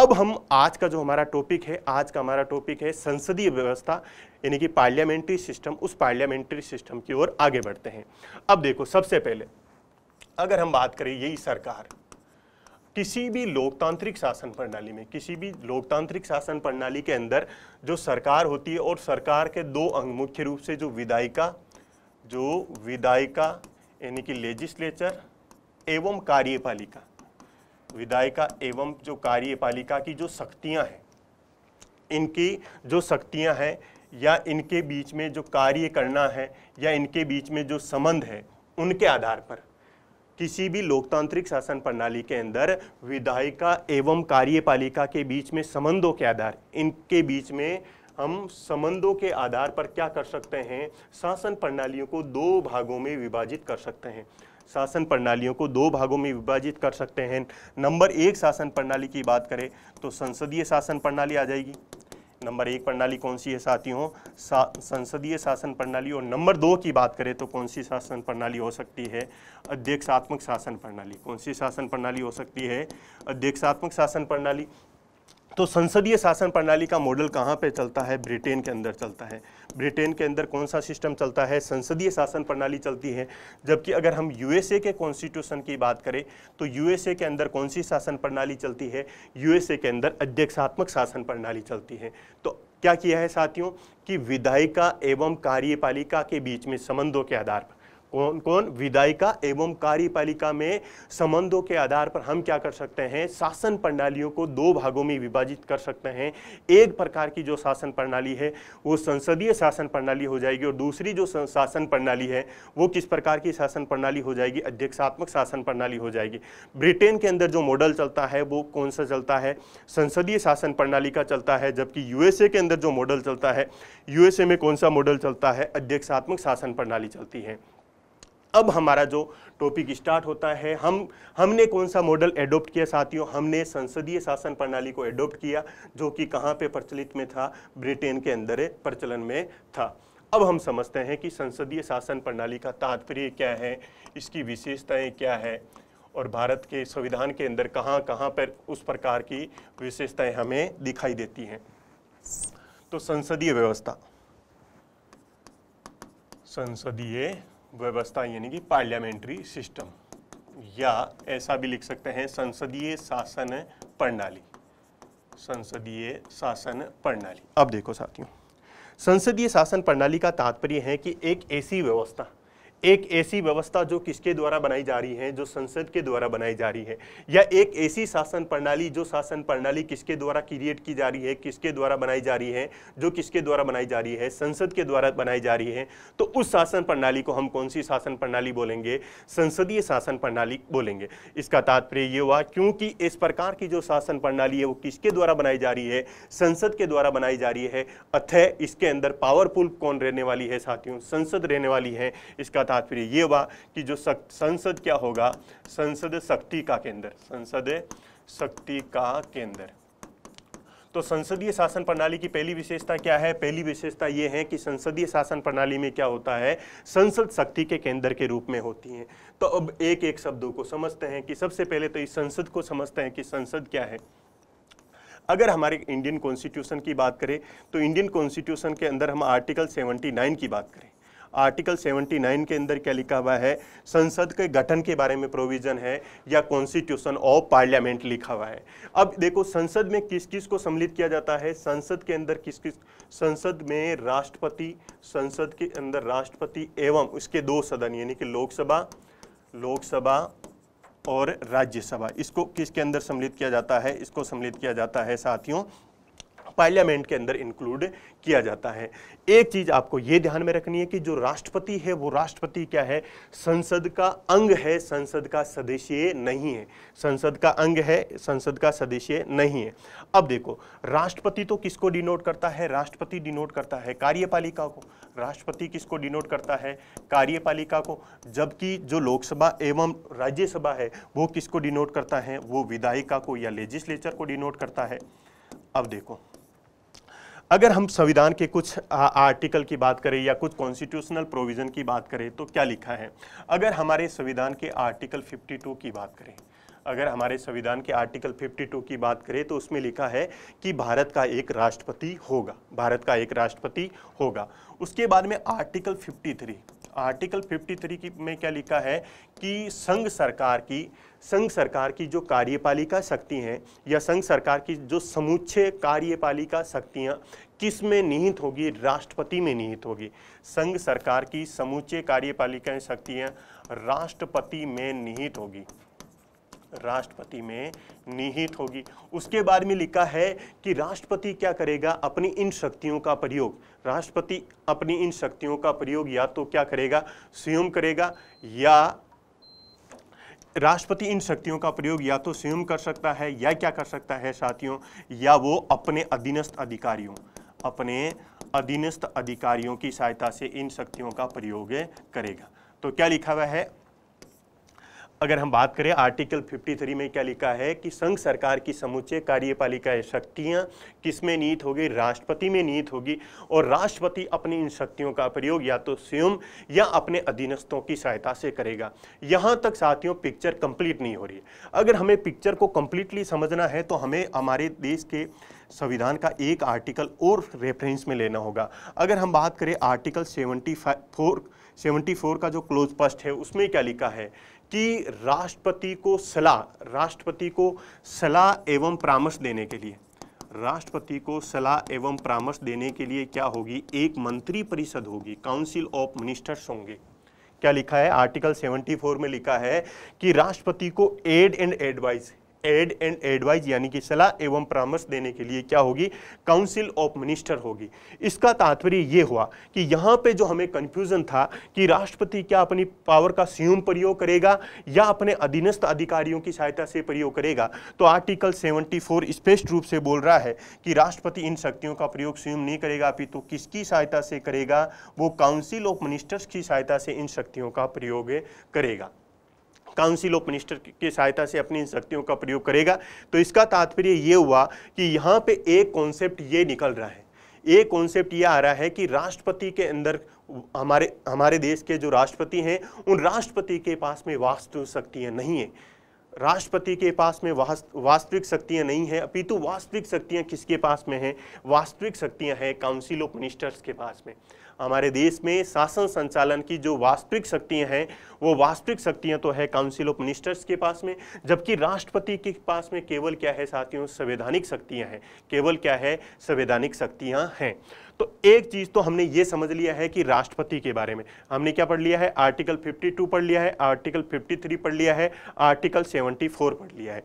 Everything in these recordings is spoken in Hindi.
अब हम आज का जो हमारा टॉपिक है आज का हमारा टॉपिक है संसदीय व्यवस्था यानी कि पार्लियामेंट्री सिस्टम उस पार्लियामेंट्री सिस्टम की ओर आगे बढ़ते हैं अब देखो सबसे पहले अगर हम बात करें यही सरकार किसी भी लोकतांत्रिक शासन प्रणाली में किसी भी लोकतांत्रिक शासन प्रणाली के अंदर जो सरकार होती है और सरकार के दो अंग मुख्य रूप से जो विधायिका जो विधायिका यानी कि लेजिस्लेचर एवं कार्यपालिका विधायिका एवं जो कार्यपालिका की जो शक्तियाँ हैं इनकी जो शक्तियाँ हैं या इनके बीच में जो कार्य करना है या इनके बीच में जो संबंध है उनके आधार पर किसी भी लोकतांत्रिक शासन प्रणाली के अंदर विधायिका एवं कार्यपालिका के बीच में संबंधों के आधार इनके बीच में हम संबंधों के आधार पर क्या कर सकते हैं शासन प्रणालियों को दो भागों में विभाजित कर सकते हैं शासन प्रणालियों को दो भागों में विभाजित कर सकते हैं नंबर एक शासन प्रणाली की बात करें तो संसदीय शासन प्रणाली आ जाएगी नंबर एक प्रणाली कौन सी है साथियों सा, संसदीय शासन प्रणाली और नंबर दो की बात करें तो कौन सी शासन प्रणाली हो सकती है अध्यक्षात्मक शासन प्रणाली कौन सी शासन प्रणाली हो सकती है अध्यक्षात्मक शासन प्रणाली तो संसदीय शासन प्रणाली का मॉडल कहाँ पे चलता है ब्रिटेन के अंदर चलता है ब्रिटेन के अंदर कौन सा सिस्टम चलता है संसदीय शासन प्रणाली चलती है जबकि अगर हम यूएसए के कॉन्स्टिट्यूशन की बात करें तो यूएसए के अंदर कौन सी शासन प्रणाली चलती है यूएसए के अंदर अध्यक्षात्मक शासन प्रणाली चलती है तो क्या किया है साथियों कि विधायिका एवं कार्यपालिका के बीच में संबंधों के आधार पर कौन कौन विदायिका एवं कार्यपालिका में संबंधों के आधार पर हम क्या कर सकते हैं शासन प्रणालियों को दो भागों में विभाजित कर सकते हैं एक प्रकार की जो शासन प्रणाली है वो संसदीय शासन प्रणाली हो जाएगी और दूसरी जो शासन प्रणाली है वो किस प्रकार की शासन प्रणाली हो जाएगी अध्यक्षात्मक शासन प्रणाली हो जाएगी ब्रिटेन के अंदर जो मॉडल चलता है वो कौन सा चलता है संसदीय शासन प्रणाली का चलता है जबकि यूएसए के अंदर जो मॉडल चलता है यूएसए में कौन सा मॉडल चलता है अध्यक्षात्मक शासन प्रणाली चलती है अब हमारा जो टॉपिक स्टार्ट होता है हम हमने कौन सा मॉडल एडोप्ट किया साथियों हमने संसदीय शासन प्रणाली को एडोप्ट किया जो कि कहाँ पे प्रचलित में था ब्रिटेन के अंदर प्रचलन में था अब हम समझते हैं कि संसदीय शासन प्रणाली का तात्पर्य क्या है इसकी विशेषताएँ क्या है और भारत के संविधान के अंदर कहाँ कहाँ पर उस प्रकार की विशेषताएँ हमें दिखाई देती हैं तो संसदीय व्यवस्था संसदीय व्यवस्था यानी कि पार्लियामेंट्री सिस्टम या ऐसा भी लिख सकते हैं संसदीय शासन प्रणाली संसदीय शासन प्रणाली अब देखो साथियों संसदीय शासन प्रणाली का तात्पर्य है कि एक ऐसी व्यवस्था एक ऐसी व्यवस्था जो किसके द्वारा बनाई जा रही है जो संसद के द्वारा बनाई जा रही है या एक ऐसी शासन प्रणाली जो शासन प्रणाली किसके द्वारा क्रिएट की जा रही है किसके द्वारा बनाई जा रही है जो किसके द्वारा बनाई जा रही है संसद के द्वारा बनाई जा रही है तो उस शासन प्रणाली को हम कौन सी शासन प्रणाली बोलेंगे संसदीय शासन प्रणाली बोलेंगे इसका तात्पर्य ये हुआ क्योंकि इस प्रकार की जो शासन प्रणाली है वो किसके द्वारा बनाई जा रही है संसद के द्वारा बनाई जा रही है अतः इसके अंदर पावरफुल कौन रहने वाली है साथियों संसद रहने वाली है इसका साथ फिर ये हुआ कि जो संसद क्या होगा संसद शक्ति का केंद्र संसद शक्ति का केंद्र तो संसदीय शासन प्रणाली की पहली विशेषता क्या है पहली विशेषता यह है कि संसदीय शासन प्रणाली में क्या होता है संसद शक्ति के केंद्र के रूप में होती है तो अब एक एक शब्दों को समझते हैं कि सबसे पहले तो इस संसद को समझते हैं कि संसद क्या है अगर हमारे इंडियन कॉन्स्टिट्यूशन की बात करें तो इंडियन कॉन्स्टिट्यूशन के अंदर हम आर्टिकल 79 की बात करें आर्टिकल 79 के अंदर क्या लिखा हुआ है संसद के गठन के बारे में प्रोविजन है या कॉन्स्टिट्यूशन ऑफ पार्लियामेंट लिखा हुआ है अब देखो संसद में किस किस को सम्मिलित किया जाता है संसद के अंदर किस किस संसद में राष्ट्रपति संसद के अंदर राष्ट्रपति एवं उसके दो सदन यानी कि लोकसभा लोकसभा और राज्यसभा इसको किसके अंदर सम्मिलित किया जाता है इसको सम्मिलित किया जाता है साथियों पार्लियामेंट के अंदर इंक्लूड किया जाता है एक चीज आपको यह ध्यान में रखनी है कि जो राष्ट्रपति है वो राष्ट्रपति क्या है संसद का अंग है संसद का सदस्य नहीं है संसद का अंग है संसद का सदस्य नहीं है अब देखो राष्ट्रपति तो किसको डिनोट करता है राष्ट्रपति डिनोट करता है कार्यपालिका को राष्ट्रपति किसको डिनोट करता है कार्यपालिका को जबकि जो लोकसभा एवं राज्यसभा है वो किसको डिनोट करता है वो विधायिका को या लेजिस्लेचर को डिनोट करता है अब देखो अगर हम संविधान के कुछ आर्टिकल की बात करें या कुछ कॉन्स्टिट्यूशनल प्रोविज़न की बात करें तो क्या लिखा है अगर हमारे संविधान के आर्टिकल 52 की बात करें अगर हमारे संविधान के आर्टिकल 52 की बात करें तो उसमें लिखा है कि भारत का एक राष्ट्रपति होगा भारत का एक राष्ट्रपति होगा उसके बाद में आर्टिकल 53 आर्टिकल 53 की में क्या लिखा है कि संघ सरकार की संघ सरकार की जो कार्यपालिका शक्ति हैं या संघ सरकार की जो समुच्चय कार्यपालिका शक्तियाँ किस में निहित होगी राष्ट्रपति में निहित होगी संघ सरकार की समुच्चय कार्यपालिका शक्तियाँ राष्ट्रपति में निहित होगी राष्ट्रपति में निहित होगी उसके बाद में लिखा है कि राष्ट्रपति क्या करेगा अपनी इन शक्तियों का प्रयोग राष्ट्रपति अपनी इन शक्तियों का प्रयोग या तो क्या करेगा स्वयं करेगा या राष्ट्रपति इन शक्तियों का प्रयोग या तो स्वयं कर सकता है या क्या कर सकता है साथियों या वो अपने अधीनस्थ अधिकारियों अपने अधीनस्थ अधिकारियों की सहायता से इन शक्तियों का प्रयोग करेगा तो क्या लिखा हुआ है अगर हम बात करें आर्टिकल 53 में क्या लिखा है कि संघ सरकार की समुचे कार्यपालिका शक्तियाँ किस में नीत होगी राष्ट्रपति में नीत होगी और राष्ट्रपति अपनी इन शक्तियों का प्रयोग या तो स्वयं या अपने अधीनस्थों की सहायता से करेगा यहाँ तक साथियों पिक्चर कंप्लीट नहीं हो रही अगर हमें पिक्चर को कंप्लीटली समझना है तो हमें हमारे देश के संविधान का एक आर्टिकल और रेफरेंस में लेना होगा अगर हम बात करें आर्टिकल सेवेंटी फोर फोर का जो क्लोज पस्ट है उसमें क्या लिखा है कि राष्ट्रपति को सलाह राष्ट्रपति को सलाह एवं परामर्श देने के लिए राष्ट्रपति को सलाह एवं परामर्श देने के लिए क्या होगी एक मंत्री परिषद होगी काउंसिल ऑफ मिनिस्टर्स होंगे क्या लिखा है आर्टिकल 74 में लिखा है कि राष्ट्रपति को aid and advice aid and advise यानी कि सलाह एवं परामर्श देने के लिए क्या होगी काउंसिल ऑफ मिनिस्टर होगी इसका तात्पर्य ये हुआ कि यहाँ पे जो हमें कंफ्यूजन था कि राष्ट्रपति क्या अपनी पावर का स्वयं प्रयोग करेगा या अपने अधीनस्थ अधिकारियों की सहायता से प्रयोग करेगा तो आर्टिकल सेवेंटी स्पष्ट रूप से बोल रहा है कि राष्ट्रपति इन शक्तियों का प्रयोग स्वयं नहीं करेगा अभी तो किसकी सहायता से करेगा वो काउंसिल ऑफ मिनिस्टर्स की सहायता से इन शक्तियों का प्रयोग करेगा काउंसिल ऑफ मिनिस्टर की सहायता से अपनी इन शक्तियों का प्रयोग करेगा तो इसका तात्पर्य ये हुआ कि यहाँ पे एक कॉन्सेप्ट ये निकल रहा है एक कॉन्सेप्ट ये आ रहा है कि राष्ट्रपति के अंदर हमारे हमारे देश के जो राष्ट्रपति हैं उन राष्ट्रपति के पास में वास्तु शक्तियाँ नहीं हैं राष्ट्रपति के पास में वास्तविक शक्तियां नहीं है अपितु वास्तविक शक्तियां किसके पास में हैं वास्तविक शक्तियां हैं काउंसिल ऑफ मिनिस्टर्स के पास में हमारे देश में शासन संचालन की जो वास्तविक शक्तियां हैं वो वास्तविक शक्तियां तो है काउंसिल ऑफ मिनिस्टर्स के पास में जबकि राष्ट्रपति के पास में केवल क्या है साथियों संवैधानिक शक्तियां हैं केवल क्या है संवैधानिक शक्तियां हैं तो एक चीज तो हमने ये समझ लिया है कि राष्ट्रपति के बारे में हमने क्या पढ़ लिया है आर्टिकल 52 पढ़ लिया है आर्टिकल 53 पढ़ लिया है आर्टिकल 74 पढ़ लिया है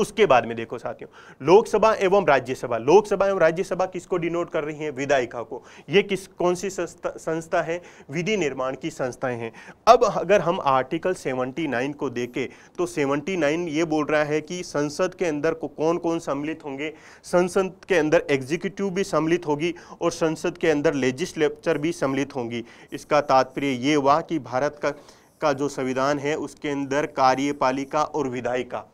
उसके बाद में देखो साथियों लोकसभा एवं राज्यसभा लोकसभा एवं राज्यसभा किसको डिनोट कर रही है विधायिका को ये किस कौन सी संस्था संस्था है विधि निर्माण की संस्थाएं हैं अब अगर हम आर्टिकल 79 को देखें तो 79 ये बोल रहा है कि संसद के अंदर को कौन कौन सम्मिलित होंगे संसद के अंदर एग्जीक्यूटिव भी सम्मिलित होगी और संसद के अंदर लेजिस्लेचर भी सम्मिलित होंगी इसका तात्पर्य ये हुआ कि भारत का का जो संविधान है उसके अंदर कार्यपालिका और विधायिका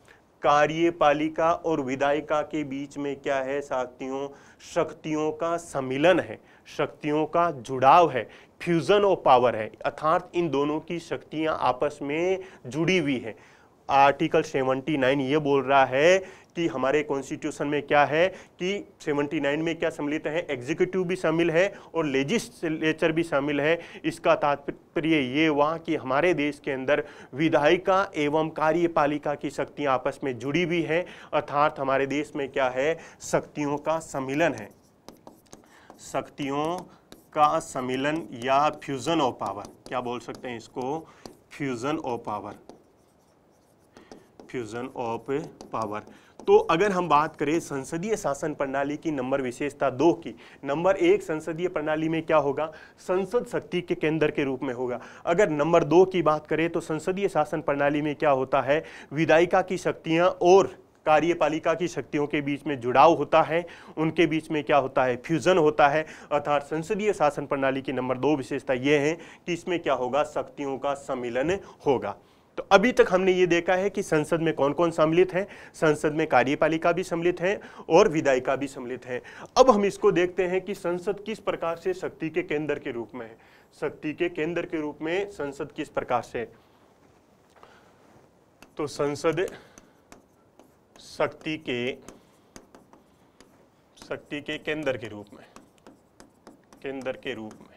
कार्यपालिका और विधायिका के बीच में क्या है साथियों शक्तियों का सम्मिलन है शक्तियों का जुड़ाव है फ्यूजन ऑफ पावर है अर्थात इन दोनों की शक्तियां आपस में जुड़ी हुई है आर्टिकल 79 ये बोल रहा है कि हमारे कॉन्स्टिट्यूशन में क्या है कि 79 में क्या सम्मिलित है एग्जीक्यूटिव भी शामिल है और लेजिस्लेचर भी शामिल है इसका तात्पर्य ये हुआ कि हमारे देश के अंदर विधायिका एवं कार्यपालिका की शक्तियाँ आपस में जुड़ी हुई हैं अर्थात हमारे देश में क्या है शक्तियों का सम्मिलन है शक्तियों का सम्मिलन या फ्यूजन ऑफ पावर क्या बोल सकते हैं इसको fusion of power fusion of power तो अगर हम बात करें संसदीय शासन प्रणाली की नंबर विशेषता दो की नंबर एक संसदीय प्रणाली में क्या होगा संसद शक्ति के केंद्र के रूप में होगा अगर नंबर दो की बात करें तो संसदीय शासन प्रणाली में क्या होता है विधायिका की शक्तियाँ और कार्यपालिका की शक्तियों के बीच में जुड़ाव होता है उनके बीच में क्या होता है फ्यूजन होता है अर्थात संसदीय शासन प्रणाली की नंबर दो विशेषता ये है कि इसमें क्या होगा शक्तियों का सम्मिलन होगा तो अभी तक हमने ये देखा है कि संसद में कौन कौन सम्मिलित हैं संसद में कार्यपालिका भी सम्मिलित है और विधायिका भी सम्मिलित है अब हम इसको देखते हैं कि संसद किस प्रकार से शक्ति के केंद्र के रूप में है शक्ति के केंद्र के रूप में संसद किस प्रकार से तो संसद शक्ति के शक्ति के केंद्र के रूप में केंद्र के रूप में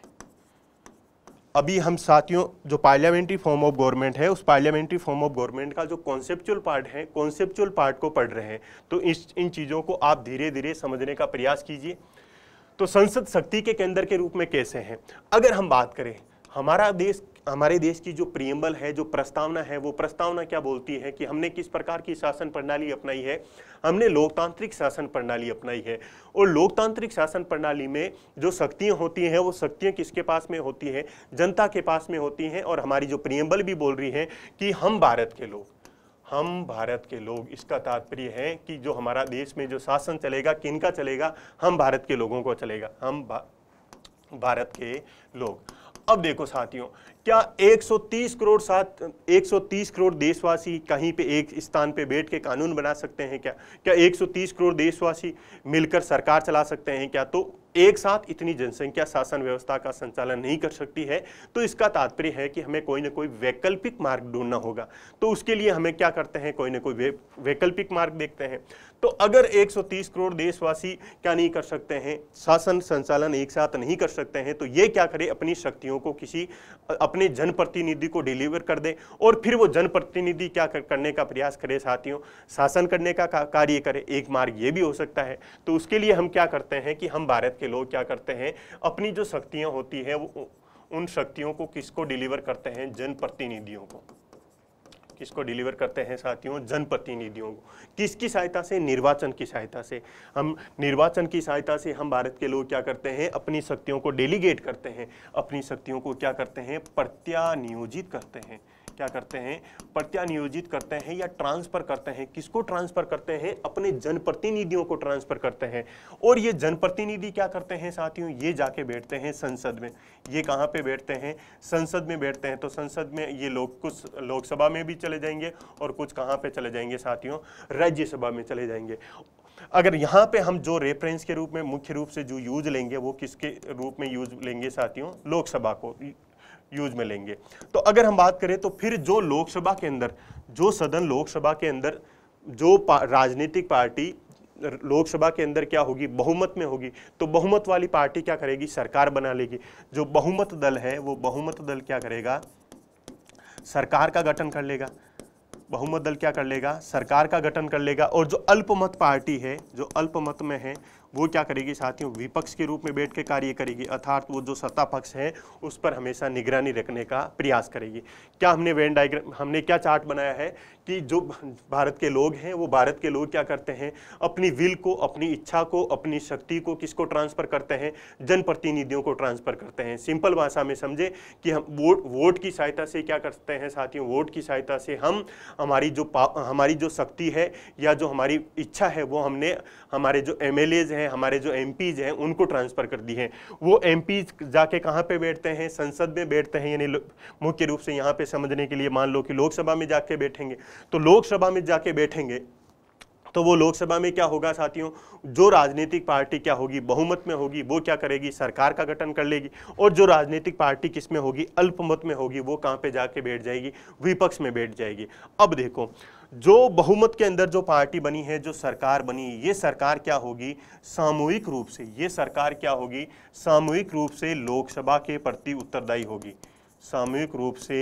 अभी हम साथियों जो पार्लियामेंट्री फॉर्म ऑफ गवर्नमेंट है उस पार्लियामेंट्री फॉर्म ऑफ गवर्नमेंट का जो कॉन्सेप्चुअल पार्ट है कॉन्सेप्चुअल पार्ट को पढ़ रहे हैं तो इस इन चीज़ों को आप धीरे धीरे समझने का प्रयास कीजिए तो संसद शक्ति के केंद्र के रूप में कैसे हैं अगर हम बात करें हमारा देश हमारे देश की जो प्रियम्बल है जो प्रस्तावना है वो प्रस्तावना क्या बोलती है कि हमने किस प्रकार की शासन प्रणाली अपनाई है हमने लोकतांत्रिक शासन प्रणाली अपनाई है और लोकतांत्रिक शासन प्रणाली में जो शक्तियाँ होती हैं वो शक्तियाँ किसके पास में होती हैं जनता के पास में होती हैं और हमारी जो प्रियम्बल भी बोल रही है कि हम भारत के लोग हम भारत के लोग इसका तात्पर्य है कि जो हमारा देश में जो शासन चलेगा किन का चलेगा हम भारत के लोगों को चलेगा हम भा, भारत के लोग अब देखो साथियों क्या 130 करोड़ साथ 130 करोड़ देशवासी कहीं पे एक स्थान पे बैठ के कानून बना सकते हैं क्या क्या 130 करोड़ देशवासी मिलकर सरकार चला सकते हैं क्या तो एक साथ इतनी जनसंख्या शासन व्यवस्था का संचालन नहीं कर सकती है तो इसका तात्पर्य है कि हमें कोई ना कोई वैकल्पिक मार्ग ढूंढना होगा तो उसके लिए हमें क्या करते हैं कोई ना कोई वैकल्पिक मार्ग देखते हैं तो अगर 130 करोड़ देशवासी क्या नहीं कर सकते हैं शासन संचालन एक साथ नहीं कर सकते हैं तो ये क्या करें अपनी शक्तियों को किसी अपने जनप्रतिनिधि को डिलीवर कर दे और फिर वो जनप्रतिनिधि क्या कर, करने का प्रयास करे साथियों शासन करने का कार्य करे एक मार्ग ये भी हो सकता है तो उसके लिए हम क्या करते हैं कि हम भारत के लोग क्या करते हैं अपनी जो शक्तियां होती हैं वो उन शक्तियों को किसको डिलीवर करते हैं जनप्रतिनिधियों को किसको डिलीवर करते हैं साथियों जनप्रतिनिधियों को किसकी सहायता से निर्वाचन की सहायता से हम निर्वाचन की सहायता से हम भारत के लोग क्या करते हैं अपनी शक्तियों को डेलीगेट करते हैं अपनी शक्तियों को क्या करते हैं प्रत्यानियोजित करते हैं क्या करते हैं प्रत्यानियोजित करते हैं या ट्रांसफर करते हैं किसको ट्रांसफर करते हैं अपने जनप्रतिनिधियों को ट्रांसफर करते हैं और ये जनप्रतिनिधि क्या करते हैं साथियों ये जाके बैठते हैं संसद में ये कहाँ पे बैठते हैं संसद में बैठते हैं तो संसद में ये लोग कुछ लोकसभा में भी चले जाएंगे और कुछ कहाँ पे चले जाएंगे साथियों राज्यसभा में चले जाएंगे अगर यहाँ पे हम जो रेफरेंस के रूप में मुख्य रूप से जो यूज लेंगे वो किसके रूप में यूज लेंगे साथियों लोकसभा को यूज में लेंगे तो अगर हम बात करें तो फिर जो लोकसभा के अंदर जो सदन लोकसभा के अंदर जो राजनीतिक पार्टी लोकसभा के अंदर क्या होगी बहुमत में होगी तो बहुमत वाली पार्टी क्या करेगी सरकार बना लेगी जो बहुमत दल है वो बहुमत दल क्या करेगा सरकार का गठन कर लेगा बहुमत दल क्या कर लेगा सरकार का गठन कर लेगा और जो अल्पमत पार्टी है जो अल्पमत में है वो क्या करेगी साथियों विपक्ष के रूप में बैठ के कार्य करेगी अर्थात वो जो सत्ता पक्ष है उस पर हमेशा निगरानी रखने का प्रयास करेगी क्या हमने वेन डाइग्राम हमने क्या चार्ट बनाया है कि जो भारत के लोग हैं वो भारत के लोग क्या करते हैं अपनी विल को अपनी इच्छा को अपनी शक्ति को किसको ट्रांसफ़र करते हैं जनप्रतिनिधियों को ट्रांसफ़र करते हैं सिंपल भाषा में समझे कि हम वोट वोट की सहायता से क्या करते हैं साथियों वोट की सहायता से हम हमारी जो हमारी जो शक्ति है या जो हमारी इच्छा है वो हमने हमारे जो एम हैं हैं हमारे जो एम हैं उनको ट्रांसफ़र कर दी हैं वो एम जाके कहाँ पे बैठते हैं संसद में बैठते हैं यानी मुख्य रूप से यहाँ पे समझने के लिए मान लो कि लोकसभा में जाके बैठेंगे तो लोकसभा में जाके बैठेंगे तो वो लोकसभा में क्या होगा साथियों जो राजनीतिक पार्टी क्या होगी बहुमत में होगी वो क्या करेगी सरकार का गठन कर लेगी और जो राजनीतिक पार्टी किस में होगी अल्पमत में होगी वो कहाँ पे जाके बैठ जाएगी विपक्ष में बैठ जाएगी अब देखो जो बहुमत के अंदर जो पार्टी बनी है जो सरकार बनी ये सरकार क्या होगी सामूहिक रूप से ये सरकार क्या होगी सामूहिक रूप से लोकसभा के प्रति उत्तरदायी होगी सामूहिक रूप से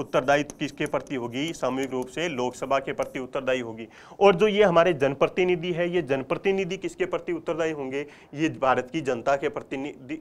उत्तरदायित्व किसके प्रति होगी सामूहिक रूप से लोकसभा के प्रति उत्तरदायी होगी और जो ये हमारे जनप्रतिनिधि है ये जनप्रतिनिधि किसके प्रति उत्तरदायी होंगे ये भारत की जनता के प्रतिनिधि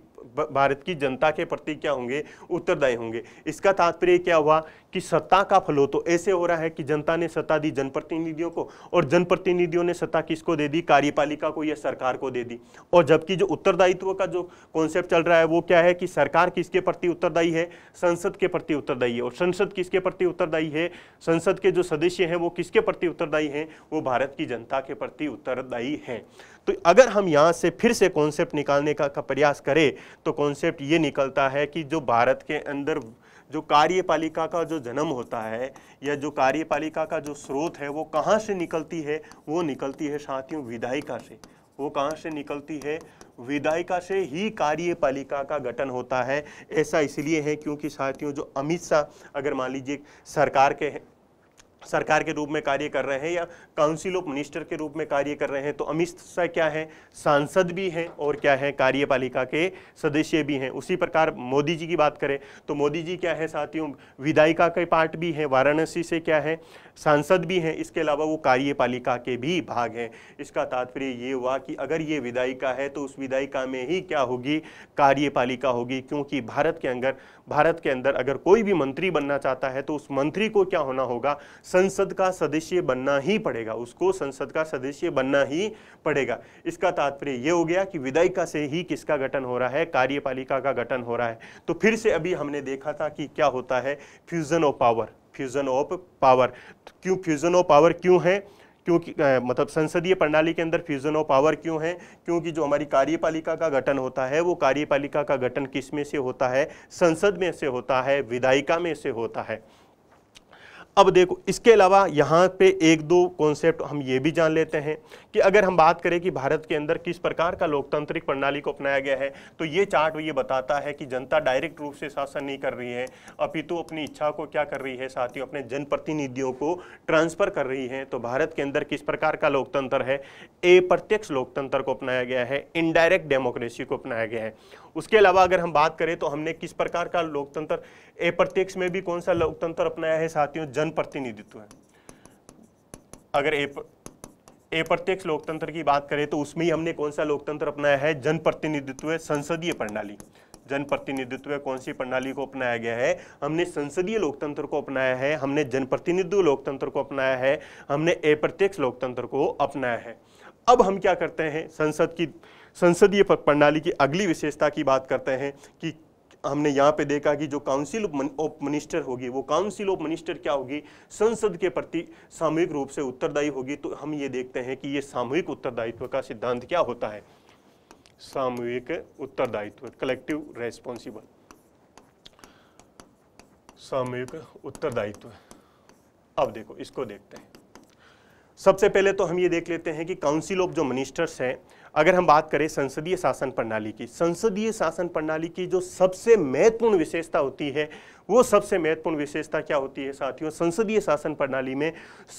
भारत की जनता के प्रति क्या होंगे उत्तरदायी होंगे इसका तात्पर्य क्या हुआ कि सत्ता का फलो तो ऐसे हो रहा है कि जनता ने सत्ता दी जनप्रतिनिधियों को और जनप्रतिनिधियों ने सत्ता किसको दे दी कार्यपालिका को या सरकार को दे दी और जबकि जो उत्तरदायित्व का जो कॉन्सेप्ट चल रहा है वो क्या है कि सरकार किसके प्रति उत्तरदायी है संसद के प्रति उत्तरदायी है और संसद संसद किसके प्रति उत्तरदायी है संसद के जो सदस्य हैं वो किसके प्रति उत्तरदायी हैं वो भारत की जनता के प्रति उत्तरदायी हैं तो अगर हम यहाँ से फिर से कॉन्सेप्ट निकालने का, का प्रयास करें तो कॉन्सेप्ट ये निकलता है कि जो भारत के अंदर जो कार्यपालिका का जो जन्म होता है या जो कार्यपालिका का जो स्रोत है वो कहाँ से निकलती है वो निकलती है साथियों विधायिका से वो कहाँ से निकलती है विधायिका से ही कार्यपालिका का गठन होता है ऐसा इसलिए है क्योंकि साथियों जो अमित शाह अगर मान लीजिए सरकार के सरकार के रूप में कार्य कर रहे हैं या काउंसिल ऑफ मिनिस्टर के रूप में कार्य कर रहे हैं तो अमित शाह क्या है सांसद भी हैं और क्या है कार्यपालिका के सदस्य भी हैं उसी प्रकार मोदी जी की बात करें तो मोदी जी क्या है साथियों विधायिका के पार्ट भी हैं वाराणसी से क्या है सांसद भी हैं इसके अलावा वो कार्यपालिका के भी भाग हैं इसका तात्पर्य ये हुआ कि अगर ये विधायिका है तो उस विधायिका में ही क्या होगी कार्यपालिका होगी क्योंकि भारत के अंदर भारत के अंदर अगर कोई भी मंत्री बनना चाहता है तो उस मंत्री को क्या होना होगा संसद का सदस्य बनना ही पड़ेगा उसको संसद का सदस्य बनना ही पड़ेगा इसका तात्पर्य ये हो गया कि विधायिका से ही किसका गठन हो रहा है कार्यपालिका का गठन हो रहा है तो फिर से अभी हमने देखा था कि क्या होता है fusion of power fusion of power क्यों फ्यूज़न ऑफ पावर क्यों है क्योंकि मतलब संसदीय प्रणाली के अंदर फ्यूजन ऑफ पावर क्यों है क्योंकि जो हमारी कार्यपालिका का गठन होता है वो कार्यपालिका का गठन किस में से होता है संसद में से होता है विधायिका में से होता है अब देखो इसके अलावा यहाँ पे एक दो कॉन्सेप्ट हम ये भी जान लेते हैं कि अगर हम बात करें कि भारत के अंदर किस प्रकार का लोकतांत्रिक प्रणाली को अपनाया गया है तो ये चार्ट ये बताता है कि जनता डायरेक्ट रूप से शासन नहीं कर रही है अपितु तो अपनी इच्छा को क्या कर रही है साथ ही अपने जनप्रतिनिधियों को ट्रांसफर कर रही है तो भारत के अंदर किस प्रकार का लोकतंत्र है ए प्रत्यक्ष लोकतंत्र को अपनाया गया है इनडायरेक्ट डेमोक्रेसी को अपनाया गया है उसके अलावा अगर हम बात करें तो हमने किस प्रकार का लोकतंत्र ए प्रत्यक्ष में भी कौन सा लोकतंत्र अपनाया है साथियों जनप्रतिनिधित्व है अगर ए अप्रत्यक्ष लोकतंत्र की बात करें तो उसमें ही हमने कौन सा लोकतंत्र अपनाया है जनप्रतिनिधित्व संसदीय प्रणाली जनप्रतिनिधित्व कौन सी प्रणाली को अपनाया गया है हमने संसदीय लोकतंत्र को अपनाया है हमने जनप्रतिनिधित्व लोकतंत्र को अपनाया है हमने अप्रत्यक्ष लोकतंत्र को अपनाया है अब हम क्या करते हैं संसद की संसदीय प्रणाली की अगली विशेषता की बात करते हैं कि हमने यहाँ पे देखा कि जो काउंसिल ऑफ मिनिस्टर होगी वो काउंसिल ऑफ मिनिस्टर क्या होगी संसद के प्रति सामूहिक रूप से उत्तरदायी होगी तो हम ये देखते हैं कि ये सामूहिक उत्तरदायित्व का सिद्धांत क्या होता है सामूहिक उत्तरदायित्व कलेक्टिव रेस्पॉन्सिबल सामूहिक उत्तरदायित्व अब देखो इसको देखते हैं सबसे पहले तो हम ये देख लेते हैं कि काउंसिल ऑफ जो मिनिस्टर्स हैं अगर हम बात करें संसदीय शासन प्रणाली की संसदीय शासन प्रणाली की जो सबसे महत्वपूर्ण विशेषता होती है वो सबसे महत्वपूर्ण विशेषता क्या होती है साथियों संसदीय शासन प्रणाली में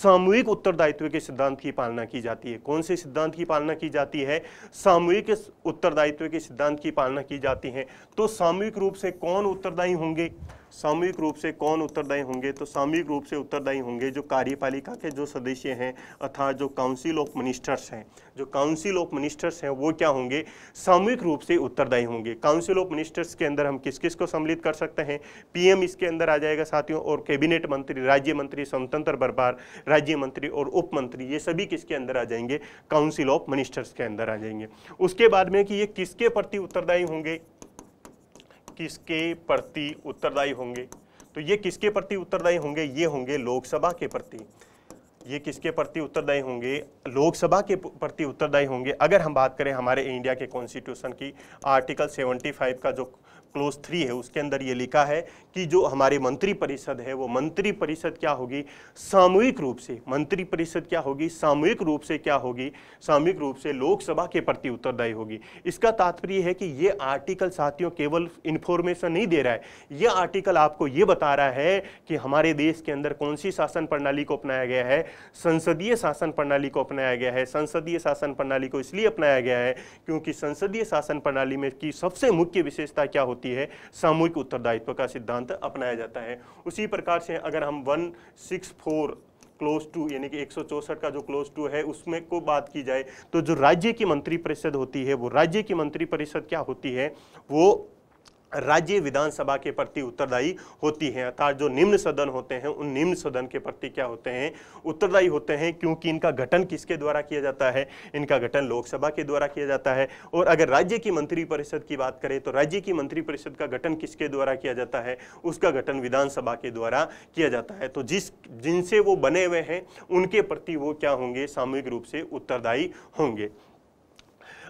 सामूहिक उत्तरदायित्व के सिद्धांत की पालना की जाती है कौन से सिद्धांत की पालना की जाती है सामूहिक उत्तरदायित्व के सिद्धांत की पालना की जाती है तो सामूहिक रूप से कौन उत्तरदायी होंगे सामूहिक रूप से कौन उत्तरदायी होंगे तो सामूहिक रूप से उत्तरदायी होंगे जो कार्यपालिका के जो सदस्य हैं अर्थात जो काउंसिल ऑफ मिनिस्टर्स हैं जो काउंसिल ऑफ मिनिस्टर्स हैं वो क्या होंगे सामूहिक रूप से उत्तरदायी होंगे काउंसिल ऑफ मिनिस्टर्स के अंदर हम किस किस को सम्मिलित कर सकते हैं पीएम इसके अंदर आ जाएगा साथियों और कैबिनेट मंत्री राज्य मंत्री स्वतंत्र बरबार राज्य मंत्री और उप मंत्री ये सभी किसके अंदर आ जाएंगे काउंसिल ऑफ मिनिस्टर्स के अंदर आ जाएंगे उसके बाद में कि ये किसके प्रति उत्तरदायी होंगे किसके प्रति उत्तरदायी होंगे तो ये किसके प्रति उत्तरदायी होंगे ये होंगे लोकसभा के प्रति ये किसके प्रति उत्तरदायी होंगे लोकसभा के प्रति उत्तरदायी होंगे अगर हम बात करें हमारे इंडिया के कॉन्स्टिट्यूशन की आर्टिकल 75 का जो क्लोज थ्री है उसके अंदर ये लिखा है कि जो हमारे मंत्री परिषद है वो मंत्री परिषद क्या होगी सामूहिक रूप से मंत्री परिषद क्या होगी सामूहिक रूप से क्या होगी सामूहिक रूप से लोकसभा के प्रति उत्तरदायी होगी इसका तात्पर्य है कि ये आर्टिकल साथियों केवल इन्फॉर्मेशन नहीं दे रहा है ये आर्टिकल आपको ये बता रहा है कि हमारे देश के अंदर कौन सी शासन प्रणाली को अपनाया गया है संसदीय शासन प्रणाली को अपनाया गया है संसदीय शासन प्रणाली को इसलिए अपनाया गया है क्योंकि संसदीय शासन प्रणाली में की सबसे मुख्य विशेषता क्या होती होती है सामूहिक उत्तरदायित्व का सिद्धांत अपनाया जाता है उसी प्रकार से अगर हम one six four clause two यानी कि एक का जो क्लोज टू है उसमें को बात की जाए तो जो राज्य की मंत्री परिषद होती है वो राज्य की मंत्री परिषद क्या होती है वो राज्य विधानसभा के प्रति उत्तरदायी होती हैं अर्थात जो निम्न सदन होते हैं उन निम्न सदन के प्रति क्या होते हैं उत्तरदायी होते हैं क्योंकि इनका गठन किसके द्वारा किया जाता है इनका गठन लोकसभा के द्वारा किया जाता है और अगर राज्य की मंत्रिपरिषद की बात करें तो राज्य की मंत्री परिषद का गठन किसके द्वारा किया जाता है उसका गठन विधानसभा के द्वारा किया जाता है तो जिस जिनसे वो बने हुए हैं उनके प्रति वो क्या होंगे सामूहिक रूप से उत्तरदायी होंगे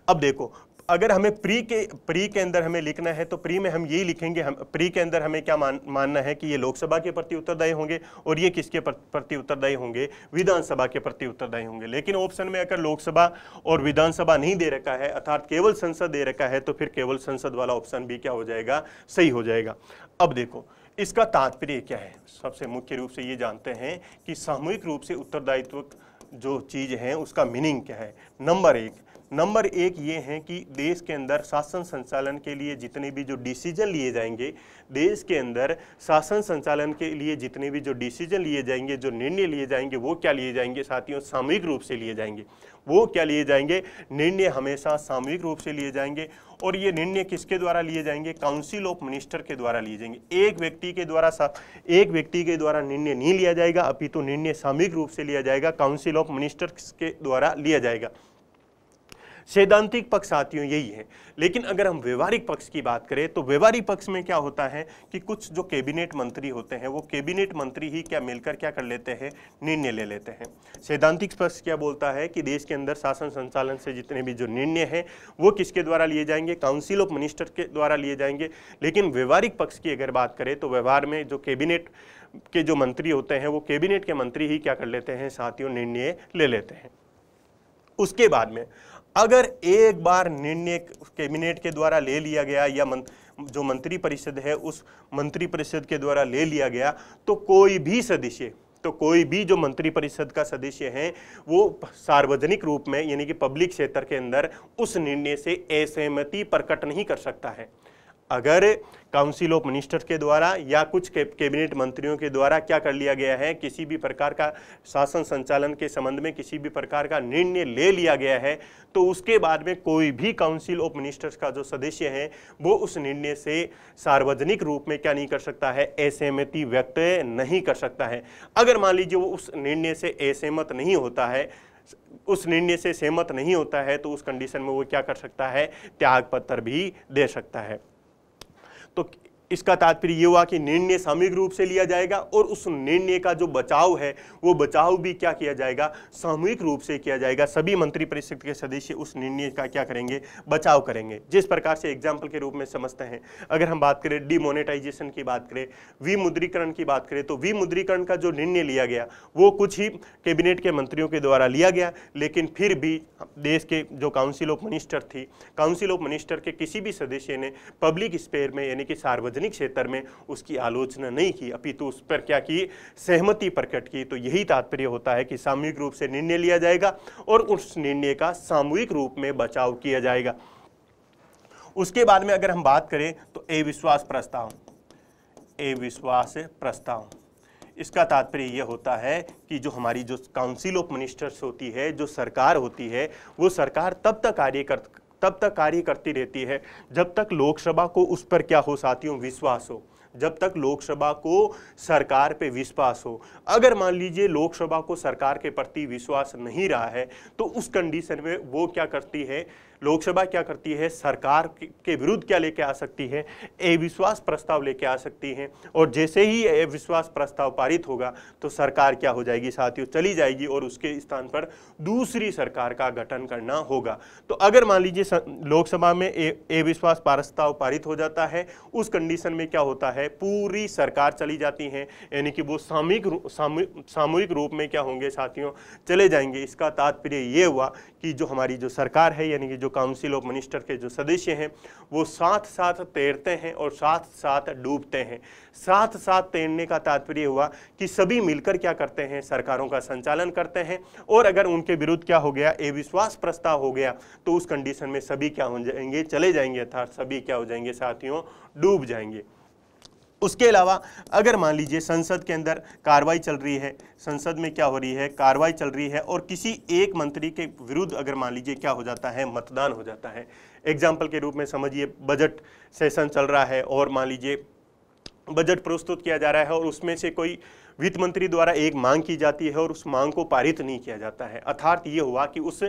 अब देखो अगर हमें प्री के प्री के अंदर हमें लिखना है तो प्री में हम यही लिखेंगे हम प्री के अंदर हमें क्या मान मानना है कि ये लोकसभा के प्रति उत्तरदायी होंगे और ये किसके प्रति उत्तरदायी होंगे विधानसभा के प्रति उत्तरदायी होंगे लेकिन ऑप्शन में अगर लोकसभा और विधानसभा नहीं दे रखा है अर्थात केवल संसद दे रखा है तो फिर केवल संसद वाला ऑप्शन भी क्या हो जाएगा सही हो जाएगा अब देखो इसका तात्पर्य क्या है सबसे मुख्य रूप से ये जानते हैं कि सामूहिक रूप से उत्तरदायित्व जो चीज़ है उसका मीनिंग क्या है नंबर एक नंबर एक ये है कि देश के अंदर शासन संचालन के लिए जितने भी जो डिसीजन लिए जाएंगे देश के अंदर शासन संचालन के लिए जितने भी जो डिसीजन लिए जाएंगे जो निर्णय लिए जाएंगे वो क्या लिए जाएंगे साथियों सामूहिक रूप से लिए जाएंगे वो क्या लिए जाएंगे निर्णय हमेशा सामूहिक रूप से लिए जाएंगे और ये निर्णय किसके द्वारा लिए जाएंगे काउंसिल ऑफ मिनिस्टर के द्वारा लिए जाएंगे एक व्यक्ति के द्वारा एक व्यक्ति के द्वारा निर्णय नहीं लिया जाएगा अभी तो निर्णय सामूहिक रूप से लिया जाएगा काउंसिल ऑफ मिनिस्टर्स के द्वारा लिया जाएगा सैद्धांतिक पक्ष साथियों यही है लेकिन अगर हम व्यवहारिक पक्ष की बात करें तो व्यवहारिक पक्ष में क्या होता है कि कुछ जो कैबिनेट मंत्री होते हैं वो कैबिनेट मंत्री ही क्या मिलकर क्या कर लेते हैं निर्णय ले लेते हैं सैद्धांतिक पक्ष क्या बोलता है कि देश के अंदर शासन संचालन से जितने भी जो निर्णय हैं वो किसके द्वारा लिए जाएंगे काउंसिल ऑफ मिनिस्टर के द्वारा लिए जाएंगे लेकिन व्यवहारिक पक्ष की अगर बात करें तो व्यवहार में जो कैबिनेट के जो मंत्री होते हैं वो कैबिनेट के मंत्री ही क्या कर लेते हैं साथियों निर्णय ले लेते हैं उसके बाद में अगर एक बार निर्णय कैबिनेट के द्वारा ले लिया गया या मन, जो मंत्री परिषद है उस मंत्री परिषद के द्वारा ले लिया गया तो कोई भी सदस्य तो कोई भी जो मंत्री परिषद का सदस्य है वो सार्वजनिक रूप में यानी कि पब्लिक क्षेत्र के अंदर उस निर्णय से असहमति प्रकट नहीं कर सकता है अगर काउंसिल ऑफ मिनिस्टर के द्वारा या कुछ कैबिनेट मंत्रियों के द्वारा क्या कर लिया गया है किसी भी प्रकार का शासन संचालन के संबंध में किसी भी प्रकार का निर्णय ले लिया गया है तो उसके बाद में कोई भी काउंसिल ऑफ मिनिस्टर्स का जो सदस्य है वो उस निर्णय से सार्वजनिक रूप में क्या नहीं कर सकता है असहमति व्यक्त नहीं कर सकता है अगर मान लीजिए वो उस निर्णय से असहमत नहीं होता है उस निर्णय से सहमत नहीं होता है तो उस कंडीशन में वो क्या कर सकता है त्याग पत्र भी दे सकता है तो इसका तात्पर्य ये हुआ कि निर्णय सामूहिक रूप से लिया जाएगा और उस निर्णय का जो बचाव है वो बचाव भी क्या किया जाएगा सामूहिक रूप से किया जाएगा सभी मंत्री परिषद के सदस्य उस निर्णय का क्या करेंगे बचाव करेंगे जिस प्रकार से एग्जाम्पल के रूप में समझते हैं अगर हम बात करें डिमोनेटाइजेशन की बात करें विमुद्रीकरण की बात करें तो विमुद्रीकरण का जो निर्णय लिया गया वो कुछ ही कैबिनेट के मंत्रियों के द्वारा लिया गया लेकिन फिर भी देश के जो काउंसिल ऑफ मिनिस्टर थी काउंसिल ऑफ मिनिस्टर के किसी भी सदस्य ने पब्लिक स्पेयर में यानी कि सार्वजनिक सार्वजनिक क्षेत्र में उसकी आलोचना नहीं की अपितु तो उस पर क्या की सहमति प्रकट की तो यही तात्पर्य होता है कि सामूहिक रूप से निर्णय लिया जाएगा और उस निर्णय का सामूहिक रूप में बचाव किया जाएगा उसके बाद में अगर हम बात करें तो अविश्वास प्रस्ताव अविश्वास प्रस्ताव इसका तात्पर्य यह होता है कि जो हमारी जो काउंसिल ऑफ मिनिस्टर्स होती है जो सरकार होती है वो सरकार तब तक कार्य कर तब तक कार्य करती रहती है जब तक लोकसभा को उस पर क्या हो साथियों विश्वास हो जब तक लोकसभा को सरकार पे विश्वास हो अगर मान लीजिए लोकसभा को सरकार के प्रति विश्वास नहीं रहा है तो उस कंडीशन में वो क्या करती है लोकसभा क्या करती है सरकार के विरुद्ध क्या लेके आ सकती है अविश्वास प्रस्ताव लेके आ सकती है और जैसे ही अविश्वास प्रस्ताव पारित होगा तो सरकार क्या हो जाएगी साथियों चली जाएगी और उसके स्थान पर दूसरी सरकार का गठन करना होगा तो अगर मान लीजिए लोकसभा में अविश्वास प्रस्ताव पारित हो जाता है उस कंडीशन में क्या होता है पूरी सरकार चली जाती है यानी कि वो सामूहिक सामूहिक रूप में क्या होंगे साथियों चले जाएंगे इसका तात्पर्य ये हुआ कि जो हमारी जो सरकार है यानी कि जो काउंसिल ऑफ मिनिस्टर के जो सदस्य हैं वो साथ साथ तैरते हैं और साथ साथ डूबते हैं साथ साथ तैरने का तात्पर्य हुआ कि सभी मिलकर क्या करते हैं सरकारों का संचालन करते हैं और अगर उनके विरुद्ध क्या हो गया अविश्वास प्रस्ताव हो गया तो उस कंडीशन में सभी क्या हो जाएंगे चले जाएंगे अर्थात सभी क्या हो जाएंगे साथियों डूब जाएंगे उसके अलावा अगर मान लीजिए संसद के अंदर कार्रवाई चल रही है संसद में क्या हो रही है कार्रवाई चल रही है और किसी एक मंत्री के विरुद्ध अगर मान लीजिए क्या हो जाता है मतदान हो जाता है एग्जाम्पल के रूप में समझिए बजट सेशन चल रहा है और मान लीजिए बजट प्रस्तुत किया जा रहा है और उसमें से कोई वित्त मंत्री द्वारा एक मांग की जाती है और उस मांग को पारित नहीं किया जाता है अर्थात ये हुआ कि उस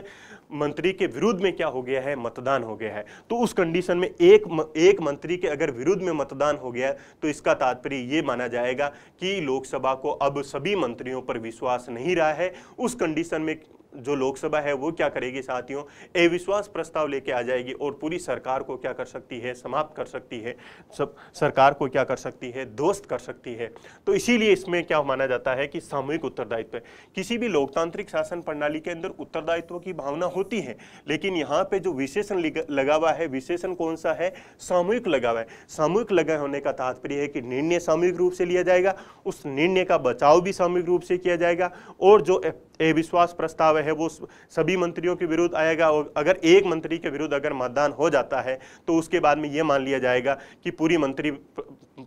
मंत्री के विरुद्ध में क्या हो गया है मतदान हो गया है तो उस कंडीशन में एक एक मंत्री के अगर विरुद्ध में मतदान हो गया तो इसका तात्पर्य ये माना जाएगा कि लोकसभा को अब सभी मंत्रियों पर विश्वास नहीं रहा है उस कंडीशन में जो लोकसभा है वो क्या करेगी साथियों अविश्वास प्रस्ताव लेके आ जाएगी और पूरी सरकार को क्या कर सकती है समाप्त कर सकती है सब सरकार को क्या कर सकती है दोस्त कर सकती है तो इसीलिए इसमें क्या माना जाता है कि सामूहिक उत्तरदायित्व किसी भी लोकतांत्रिक शासन प्रणाली के अंदर उत्तरदायित्व की भावना होती है लेकिन यहाँ पे जो विशेषण लगा हुआ है विशेषण कौन सा है सामूहिक लगा हुआ है सामूहिक लगा होने का तात्पर्य है कि निर्णय सामूहिक रूप से लिया जाएगा उस निर्णय का बचाव भी सामूहिक रूप से किया जाएगा और जो अविश्वास प्रस्ताव है वो सभी मंत्रियों के विरुद्ध आएगा और अगर एक मंत्री के विरुद्ध अगर मतदान हो जाता है तो उसके बाद में ये मान लिया जाएगा कि पूरी मंत्री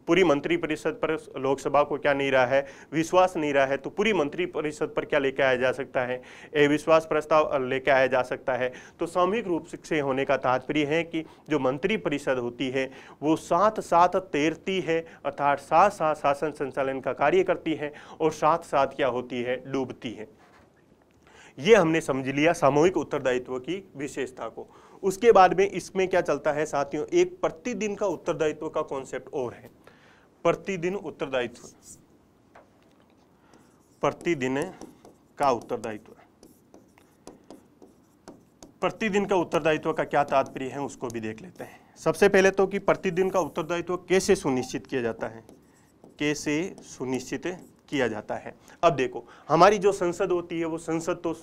पूरी मंत्री परिषद पर लोकसभा को क्या नहीं रहा है विश्वास नहीं रहा है तो पूरी मंत्री परिषद पर क्या लेके आया जा सकता है अविश्वास प्रस्ताव लेके आया जा सकता है तो सामूहिक रूप से होने का तात्पर्य है कि जो मंत्री परिषद होती है वो साथ साथ तैरती है अर्थात साथ साथ शासन संचालन का कार्य करती है और साथ साथ क्या होती है डूबती है ये हमने समझ लिया सामूहिक उत्तरदायित्व की विशेषता को उसके बाद में इसमें क्या चलता है साथियों एक प्रतिदिन का उत्तरदायित्व का कॉन्सेप्ट और है प्रतिदिन उत्तरदायित्व प्रतिदिन का उत्तरदायित्व प्रतिदिन का उत्तरदायित्व का क्या तात्पर्य है उसको भी देख लेते हैं सबसे पहले तो कि प्रतिदिन का उत्तरदायित्व कैसे सुनिश्चित किया जाता है कैसे सुनिश्चित किया जाता है अब देखो हमारी जो संसद होती है वो संसद तो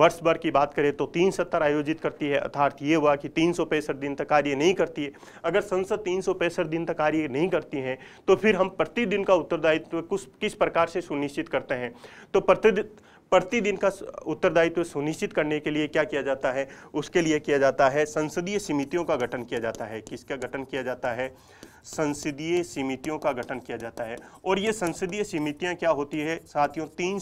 वर्ष भर की बात करें तो तीन सत्तर आयोजित करती है अर्थात ये हुआ कि तीन सौ पैंसठ दिन तक कार्य नहीं करती है अगर संसद तीन सौ पैंसठ दिन तक कार्य नहीं करती है तो फिर हम प्रतिदिन का उत्तरदायित्व कुछ किस प्रकार से सुनिश्चित करते हैं तो प्रतिदिन प्रतिदिन का उत्तरदायित्व सुनिश्चित करने के लिए क्या किया जाता है उसके लिए किया जाता है संसदीय समितियों का गठन किया जाता है किसका गठन किया जाता है संसदीय समितियों का गठन किया जाता है और ये संसदीय समितियाँ क्या होती है साथियों तीन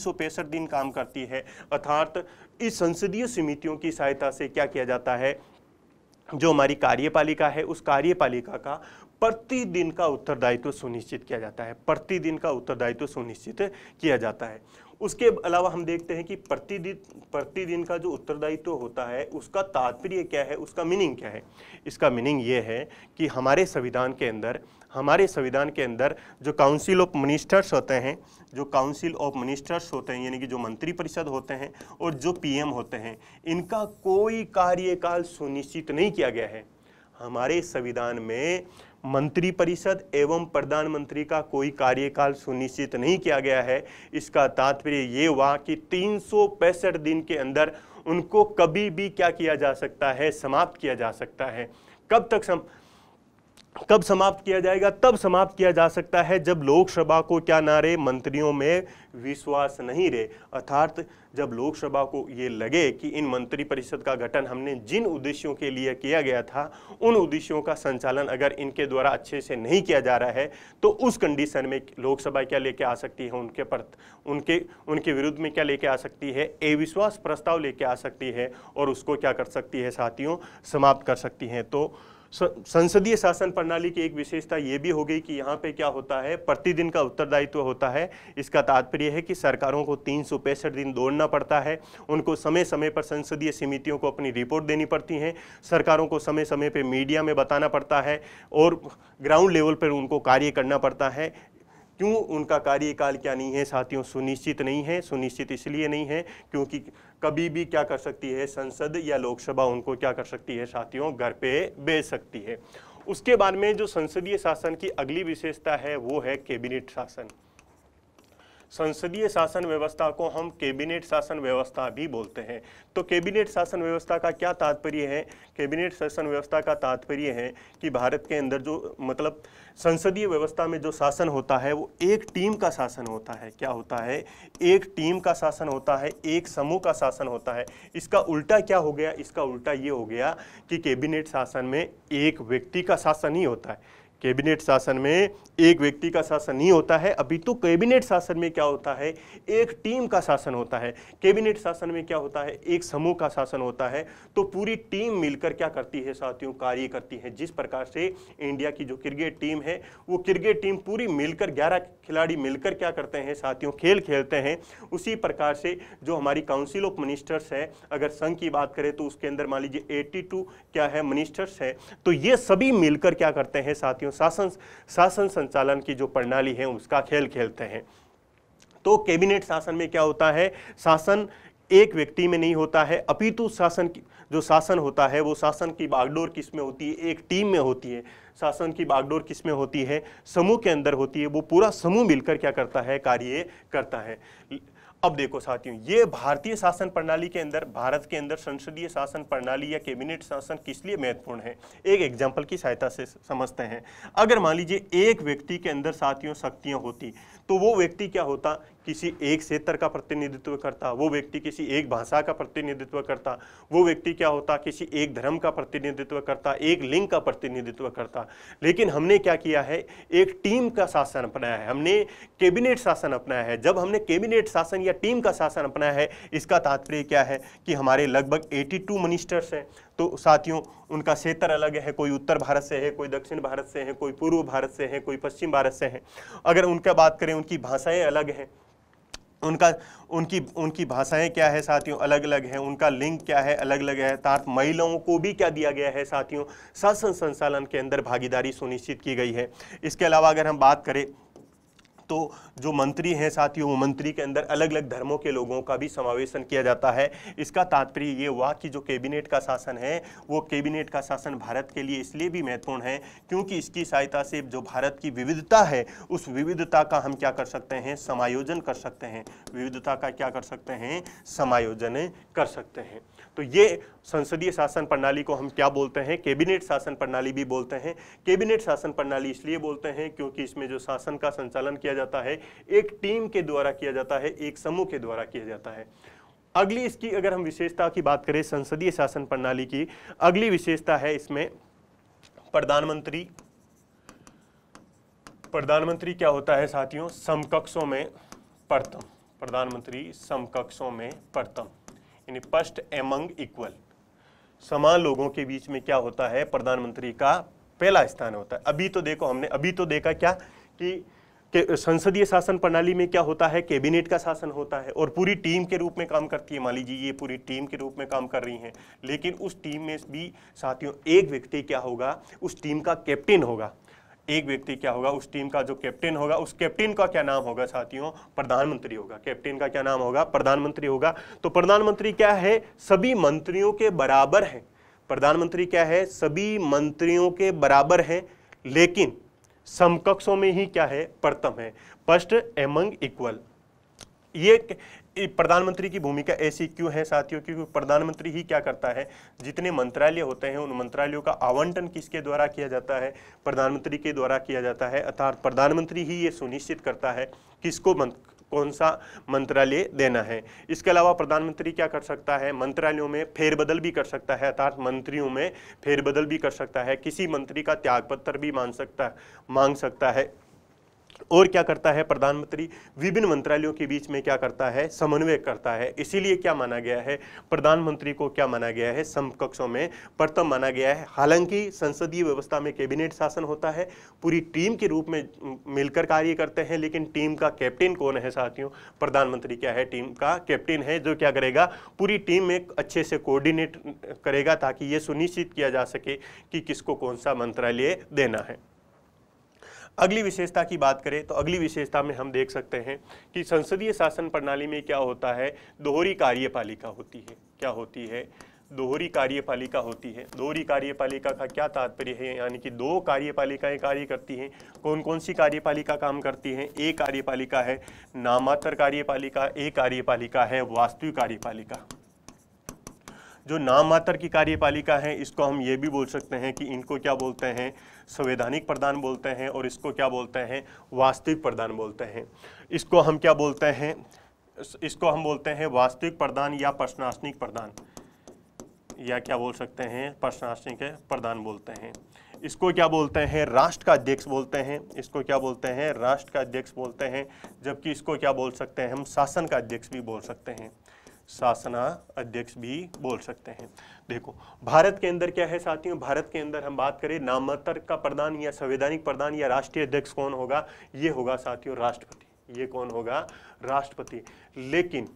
दिन काम करती है अर्थात इस संसदीय समितियों की सहायता से क्या किया जाता है जो हमारी कार्यपालिका है उस कार्यपालिका का प्रतिदिन का उत्तरदायित्व सुनिश्चित किया जाता है प्रतिदिन का उत्तरदायित्व सुनिश्चित किया जाता है उसके अलावा हम देखते हैं कि प्रतिदिन प्रतिदिन का जो उत्तरदायित्व तो होता है उसका तात्पर्य क्या है उसका मीनिंग क्या है इसका मीनिंग ये है कि हमारे संविधान के अंदर हमारे संविधान के अंदर जो काउंसिल ऑफ मिनिस्टर्स होते हैं जो काउंसिल ऑफ मिनिस्टर्स होते हैं यानी कि जो मंत्री परिषद होते हैं और जो पीएम होते हैं इनका कोई कार्यकाल सुनिश्चित नहीं किया गया है हमारे संविधान में मंत्रिपरिषद एवं प्रधानमंत्री का कोई कार्यकाल सुनिश्चित नहीं किया गया है इसका तात्पर्य ये हुआ कि तीन दिन के अंदर उनको कभी भी क्या किया जा सकता है समाप्त किया जा सकता है कब तक सम कब समाप्त किया जाएगा तब समाप्त किया जा सकता है जब लोकसभा को क्या ना रहे मंत्रियों में विश्वास नहीं रहे अर्थात जब लोकसभा को ये लगे कि इन मंत्री परिषद का गठन हमने जिन उद्देश्यों के लिए किया गया था उन उद्देश्यों का संचालन अगर इनके द्वारा अच्छे से नहीं किया जा रहा है तो उस कंडीशन में लोकसभा क्या लेके आ सकती है उनके पर उनके उनके विरुद्ध में क्या लेके आ सकती है अविश्वास प्रस्ताव लेके आ सकती है और उसको क्या कर सकती है साथियों समाप्त कर सकती हैं तो संसदीय शासन प्रणाली की एक विशेषता ये भी हो गई कि यहाँ पे क्या होता है प्रतिदिन का उत्तरदायित्व होता है इसका तात्पर्य है कि सरकारों को तीन दिन दौड़ना पड़ता है उनको समय समय पर संसदीय समितियों को अपनी रिपोर्ट देनी पड़ती है सरकारों को समय समय पर मीडिया में बताना पड़ता है और ग्राउंड लेवल पर उनको कार्य करना पड़ता है क्यों उनका कार्यकाल क्या नहीं है साथियों सुनिश्चित नहीं है सुनिश्चित इसलिए नहीं है क्योंकि कभी भी क्या कर सकती है संसद या लोकसभा उनको क्या कर सकती है साथियों घर पे भेज सकती है उसके बाद में जो संसदीय शासन की अगली विशेषता है वो है कैबिनेट शासन संसदीय शासन व्यवस्था को हम कैबिनेट शासन व्यवस्था भी बोलते हैं तो कैबिनेट शासन व्यवस्था का क्या तात्पर्य है कैबिनेट शासन व्यवस्था का तात्पर्य है कि भारत के अंदर जो मतलब संसदीय व्यवस्था में जो शासन होता है वो एक टीम का शासन होता है क्या होता है एक टीम का शासन होता है एक समूह का शासन होता है इसका उल्टा क्या हो गया इसका उल्टा ये हो गया कि कैबिनेट शासन में एक व्यक्ति का शासन ही होता है कैबिनेट शासन में एक व्यक्ति का शासन नहीं होता है अभी तो कैबिनेट शासन में क्या होता है एक टीम का शासन होता है कैबिनेट शासन में क्या होता है एक समूह का शासन होता है तो पूरी टीम मिलकर क्या करती है साथियों कार्य करती है जिस प्रकार से इंडिया की जो क्रिकेट टीम है वो क्रिकेट टीम पूरी मिलकर ग्यारह खिलाड़ी मिलकर क्या करते हैं साथियों खेल खेलते हैं उसी प्रकार से जो हमारी काउंसिल ऑफ मिनिस्टर्स है अगर संघ की बात करें तो उसके अंदर मान लीजिए एट्टी क्या है मिनिस्टर्स है तो ये सभी मिलकर क्या करते हैं साथियों जो शासन शासन संचालन की जो प्रणाली है उसका खेल खेलते हैं तो कैबिनेट शासन में क्या होता है शासन एक व्यक्ति में नहीं होता है अपितु शासन की जो शासन होता है वो शासन की बागडोर किस में होती है एक टीम में होती है शासन की बागडोर किस में होती है समूह के अंदर होती है वो पूरा समूह मिलकर क्या करता है कार्य करता है अब देखो साथियों ये भारतीय शासन प्रणाली के अंदर भारत के अंदर संसदीय शासन प्रणाली या कैबिनेट शासन किस लिए महत्वपूर्ण है एक एग्जाम्पल की सहायता से समझते हैं अगर मान लीजिए एक व्यक्ति के अंदर साथियों शक्तियां होती तो वो व्यक्ति क्या होता किसी एक क्षेत्र का प्रतिनिधित्व करता वो व्यक्ति किसी एक भाषा का प्रतिनिधित्व करता वो व्यक्ति क्या होता किसी एक धर्म का प्रतिनिधित्व करता एक लिंग का प्रतिनिधित्व करता लेकिन हमने क्या किया है एक टीम का शासन अपनाया है हमने कैबिनेट शासन अपनाया है जब हमने कैबिनेट शासन या टीम का शासन अपनाया है इसका तात्पर्य क्या है कि हमारे लगभग टू मिनिस्टर्स हैं तो साथियों उनका क्षेत्र अलग है कोई उत्तर भारत से है कोई दक्षिण भारत से है कोई पूर्व भारत से है कोई पश्चिम भारत से है अगर उनका बात करें उनकी भाषाएं अलग हैं उनका उनकी उनकी भाषाएं क्या है साथियों अलग अलग हैं उनका लिंग क्या है अलग अलग है अर्थात महिलाओं को भी क्या दिया गया है साथियों शासन संचालन के अंदर भागीदारी सुनिश्चित की गई है इसके अलावा अगर हम बात करें तो जो मंत्री हैं साथियों वो मंत्री के अंदर अलग अलग धर्मों के लोगों का भी समावेशन किया जाता है इसका तात्पर्य ये हुआ कि जो कैबिनेट का शासन है वो कैबिनेट का शासन भारत के लिए इसलिए भी महत्वपूर्ण है क्योंकि इसकी सहायता से जो भारत की विविधता है उस विविधता का हम क्या कर सकते हैं समायोजन कर सकते हैं विविधता का क्या कर सकते हैं समायोजन कर सकते हैं तो ये संसदीय शासन प्रणाली को हम क्या बोलते हैं कैबिनेट शासन प्रणाली भी बोलते हैं कैबिनेट शासन प्रणाली इसलिए बोलते हैं क्योंकि इसमें जो शासन का संचालन किया जाता है एक टीम के द्वारा किया जाता है एक समूह के द्वारा किया जाता है अगली इसकी अगर हम विशेषता की बात करें संसदीय शासन प्रणाली की अगली विशेषता है इसमें प्रधानमंत्री प्रधानमंत्री क्या होता है साथियों समकक्षों में प्रथम प्रधानमंत्री समकक्षों में प्रथम यानी फर्स्ट एमंग इक्वल समान लोगों के बीच में क्या होता है प्रधानमंत्री का पहला स्थान होता है अभी तो देखो हमने अभी तो देखा क्या कि के संसदीय शासन प्रणाली में क्या होता है कैबिनेट का शासन होता है और पूरी टीम के रूप में काम करती है मान लीजिए ये पूरी टीम के रूप में काम कर रही हैं लेकिन उस टीम में भी साथियों एक व्यक्ति क्या होगा उस टीम का कैप्टन होगा एक व्यक्ति क्या होगा उस टीम का जो कैप्टन होगा उस कैप्टन का क्या नाम होगा साथियों प्रधानमंत्री होगा कैप्टन का क्या नाम होगा प्रधानमंत्री होगा तो प्रधानमंत्री क्या है सभी मंत्रियों के बराबर है प्रधानमंत्री क्या है सभी मंत्रियों के बराबर है लेकिन समकक्षों में ही क्या है प्रथम है फर्स्ट एमंग इक्वल ये प्रधानमंत्री की भूमिका ऐसी क्यों है साथियों क्योंकि प्रधानमंत्री ही क्या करता है जितने मंत्रालय होते हैं उन मंत्रालयों का आवंटन किसके द्वारा किया जाता है प्रधानमंत्री के द्वारा किया जाता है अर्थात प्रधानमंत्री ही ये सुनिश्चित करता है किसको कौन सा मंत्रालय देना है इसके अलावा प्रधानमंत्री क्या कर सकता है मंत्रालयों में फेरबदल भी कर सकता है अर्थात मंत्रियों में फेरबदल भी कर सकता है किसी मंत्री का त्यागपत्र भी मान सकता मांग सकता है और क्या करता है प्रधानमंत्री विभिन्न मंत्रालयों के बीच में क्या करता है समन्वय करता है इसीलिए क्या माना गया है प्रधानमंत्री को क्या माना गया है समकक्षों में प्रथम माना गया है हालांकि संसदीय व्यवस्था में कैबिनेट शासन होता है पूरी टीम के रूप में मिलकर कार्य करते हैं लेकिन टीम का कैप्टन कौन है साथियों प्रधानमंत्री क्या है टीम का कैप्टन है जो क्या करेगा पूरी टीम में अच्छे से कोऑर्डिनेट करेगा ताकि ये सुनिश्चित किया जा सके कि किसको कौन सा मंत्रालय देना है अगली विशेषता की बात करें तो अगली विशेषता में हम देख सकते हैं कि संसदीय शासन प्रणाली में क्या होता है दोहरी कार्यपालिका होती है क्या होती है दोहरी कार्यपालिका होती है दोहरी कार्यपालिका का क्या तात्पर्य है यानी कि दो कार्यपालिकाएं कार्य करती हैं कौन कौन सी कार्यपालिका काम करती हैं एक कार्यपालिका है नामात्र कार्यपालिका एक कार्यपालिका है वास्तविक कार्यपालिका जो नाम की कार्यपालिका है इसको हम ये भी बोल सकते हैं कि इनको क्या बोलते हैं संवैधानिक प्रदान बोलते हैं और इसको क्या बोलते हैं वास्तविक प्रदान बोलते हैं इसको हम क्या बोलते हैं इसको हम बोलते हैं वास्तविक प्रदान या प्रश्नासनिक प्रदान या क्या बोल सकते हैं प्रश्नासनिक प्रदान बोलते हैं इसको क्या बोलते हैं राष्ट्र का अध्यक्ष बोलते हैं इसको क्या बोलते हैं राष्ट्र का अध्यक्ष बोलते हैं जबकि इसको क्या बोल सकते हैं हम शासन का अध्यक्ष भी बोल सकते हैं शासना अध्यक्ष भी बोल सकते हैं देखो भारत के अंदर क्या है साथियों भारत के अंदर हम बात करें नामांतर का प्रधान या संवैधानिक प्रधान या राष्ट्रीय अध्यक्ष कौन होगा ये होगा साथियों राष्ट्रपति ये कौन होगा राष्ट्रपति लेकिन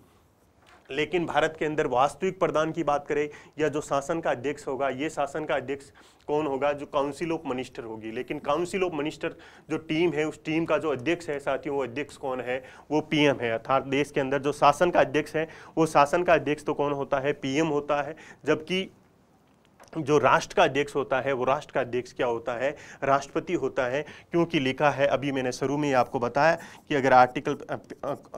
लेकिन भारत के अंदर वास्तविक प्रधान की बात करें या जो शासन का अध्यक्ष होगा ये शासन का अध्यक्ष कौन होगा जो काउंसिल ऑफ मिनिस्टर होगी लेकिन काउंसिल ऑफ मिनिस्टर जो टीम है उस टीम का जो अध्यक्ष है साथियों वो अध्यक्ष कौन है वो पीएम है अर्थात देश के अंदर जो शासन का अध्यक्ष है वो शासन का अध्यक्ष तो कौन होता है पीएम होता है जबकि जो राष्ट्र का अध्यक्ष होता है वो राष्ट्र का अध्यक्ष क्या होता है राष्ट्रपति होता है क्योंकि लिखा है अभी मैंने शुरू में ही आपको बताया कि अगर आर्टिकल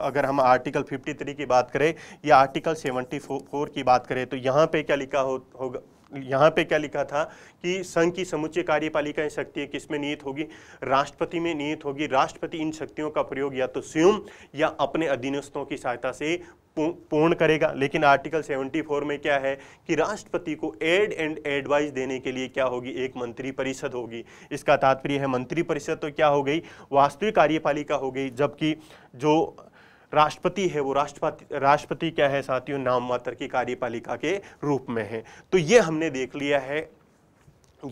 अगर हम आर्टिकल 53 की बात करें या आर्टिकल 74 की बात करें तो यहाँ पे क्या लिखा हो, होगा यहाँ पे क्या लिखा था कि संघ की समुच्चय शक्ति शक्तियाँ किसमें नियत होगी राष्ट्रपति में नियत होगी राष्ट्रपति इन शक्तियों का प्रयोग या तो स्वयं या अपने अधीनस्थों की सहायता से पूर्ण करेगा लेकिन आर्टिकल 74 में क्या है कि राष्ट्रपति को एड एंड एडवाइस देने के लिए क्या होगी एक मंत्री परिषद होगी इसका तात्पर्य है मंत्री परिषद तो क्या हो गई वास्तविक कार्यपालिका हो गई जबकि जो राष्ट्रपति है वो राष्ट्रपति राष्ट्रपति क्या है साथियों नाम मात्र की कार्यपालिका के रूप में है तो ये हमने देख लिया है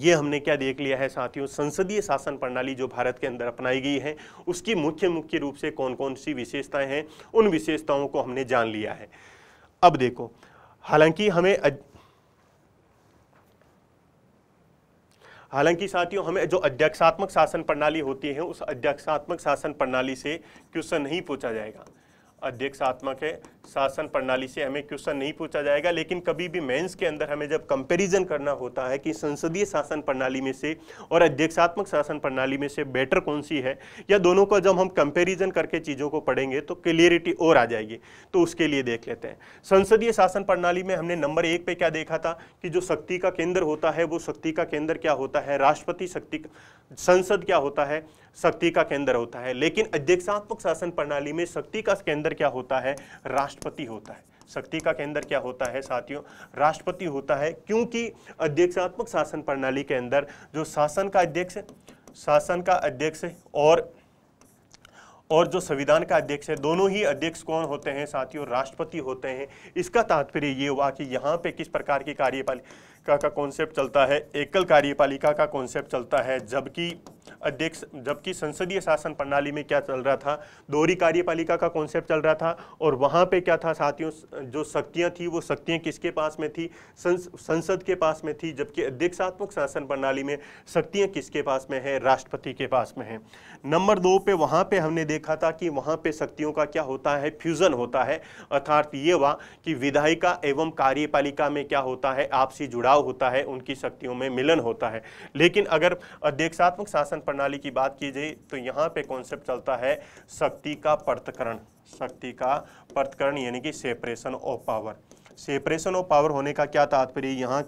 ये हमने क्या देख लिया है साथियों संसदीय शासन प्रणाली जो भारत के अंदर अपनाई गई है उसकी मुख्य मुख्य रूप से कौन कौन सी विशेषताएं हैं उन विशेषताओं को हमने जान लिया है अब देखो हालांकि हमें अज... हालांकि साथियों हमें जो अध्यक्षात्मक शासन प्रणाली होती है उस अध्यक्षात्मक शासन प्रणाली से क्वेश्चन नहीं पूछा जाएगा अध्यक्षात्मक है शासन प्रणाली से हमें क्वेश्चन नहीं पूछा जाएगा लेकिन कभी भी मेंस के अंदर हमें जब कंपैरिजन करना होता है कि संसदीय शासन प्रणाली में से और अध्यक्षात्मक शासन प्रणाली में से बेटर कौन सी है या दोनों को जब हम कंपैरिजन करके चीज़ों को पढ़ेंगे तो क्लियरिटी और आ जाएगी तो उसके लिए देख लेते हैं संसदीय शासन प्रणाली में हमने नंबर एक पर क्या देखा था कि जो शक्ति का केंद्र होता है वो शक्ति का केंद्र क्या होता है राष्ट्रपति शक्ति संसद क्या होता है शक्ति का केंद्र होता है लेकिन अध्यक्षात्मक शासन प्रणाली में शक्ति का केंद्र क्या होता है राष्ट्रपति होता है शक्ति का केंद्र क्या होता है साथियों राष्ट्रपति होता है क्योंकि अध्यक्षात्मक शासन प्रणाली के अंदर जो शासन का अध्यक्ष शासन का अध्यक्ष और और जो संविधान का अध्यक्ष है दोनों ही अध्यक्ष कौन होते हैं साथियों राष्ट्रपति होते हैं इसका तात्पर्य ये हुआ कि यहाँ पे किस प्रकार की कार्यपालिका का कॉन्सेप्ट चलता है एकल कार्यपालिका का कॉन्सेप्ट चलता है जबकि अध्यक्ष जबकि संसदीय शासन प्रणाली में क्या चल रहा था दोहरी कार्यपालिका का कॉन्सेप्ट चल रहा था और वहाँ पे क्या था साथियों जो शक्तियाँ थी वो शक्तियाँ किसके पास में थी संस, संसद के पास में थी जबकि अध्यक्षात्मक शासन प्रणाली में शक्तियाँ किसके पास में है राष्ट्रपति के पास में है नंबर दो पे वहाँ पे हमने देखा था कि वहाँ पे शक्तियों का क्या होता है फ्यूजन होता है अर्थात ये हुआ कि विधायिका एवं कार्यपालिका में क्या होता है आपसी जुड़ाव होता है उनकी शक्तियों में मिलन होता है लेकिन अगर अध्यक्षात्मक शासन प्रणाली की बात की जाए तो यहाँ पे कॉन्सेप्ट चलता है शक्ति का पृथकरण शक्ति का पृथकरण यानी कि separation of power separation of power होने का क्या तात्पर्य यहाँ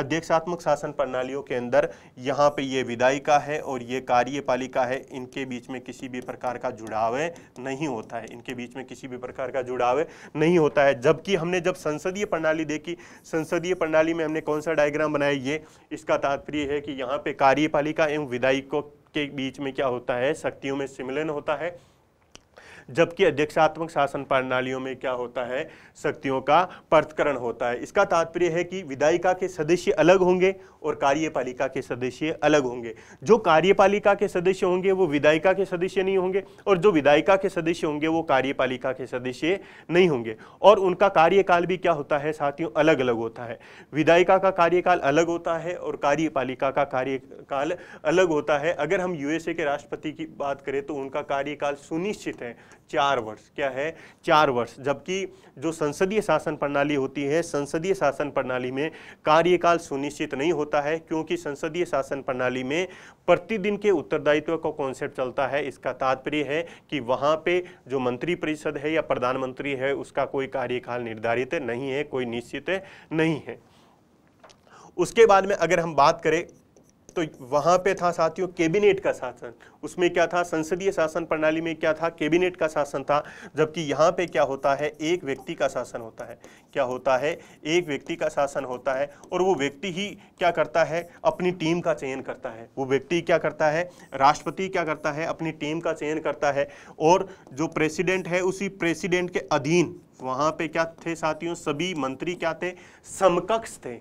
अध्यक्षात्मक शासन प्रणालियों के अंदर यहाँ पे ये का है और ये कार्यपालिका है इनके बीच में किसी भी प्रकार का जुड़ाव नहीं होता है इनके बीच में किसी भी प्रकार का जुड़ाव नहीं होता है जबकि हमने जब संसदीय प्रणाली देखी संसदीय प्रणाली में हमने कौन सा डायग्राम बनाया ये इसका तात्पर्य है कि यहाँ पे कार्यपालिका एवं विधायिकों के बीच में क्या होता है शक्तियों में सिमिलन होता है जबकि अध्यक्षात्मक शासन प्रणालियों में क्या होता है शक्तियों का पर्थकरण होता है इसका तात्पर्य है कि विधायिका के सदस्य अलग होंगे और कार्यपालिका के सदस्य अलग होंगे जो कार्यपालिका के सदस्य होंगे वो विधायिका के सदस्य नहीं होंगे और जो विधायिका के सदस्य होंगे वो कार्यपालिका के सदस्य नहीं होंगे और उनका कार्यकाल भी क्या होता है साथियों अलग अलग होता है विधायिका का कार्यकाल अलग होता है और कार्यपालिका का कार्यकाल अलग होता है अगर हम यूएसए के राष्ट्रपति की बात करें तो उनका कार्यकाल सुनिश्चित है चार वर्ष क्या है चार वर्ष जबकि जो संसदीय शासन प्रणाली होती है संसदीय शासन प्रणाली में कार्यकाल सुनिश्चित नहीं होता है क्योंकि संसदीय शासन प्रणाली में प्रतिदिन के उत्तरदायित्व का कॉन्सेप्ट चलता है इसका तात्पर्य है कि वहाँ पे जो मंत्री परिषद है या प्रधानमंत्री है उसका कोई कार्यकाल निर्धारित नहीं है कोई निश्चित नहीं है उसके बाद में अगर हम बात करें तो वहां पे था साथियों कैबिनेट का शासन उसमें क्या था संसदीय शासन प्रणाली में क्या था कैबिनेट का शासन था जबकि यहाँ पे क्या होता है एक व्यक्ति का शासन होता है क्या होता है एक व्यक्ति का शासन होता है और वो व्यक्ति ही क्या करता है अपनी टीम का चयन करता है वो व्यक्ति क्या करता है राष्ट्रपति क्या करता है अपनी टीम का चयन करता है और जो प्रेसिडेंट है उसी प्रेसिडेंट के अधीन वहां पे क्या थे साथियों सभी मंत्री क्या थे समकक्ष थे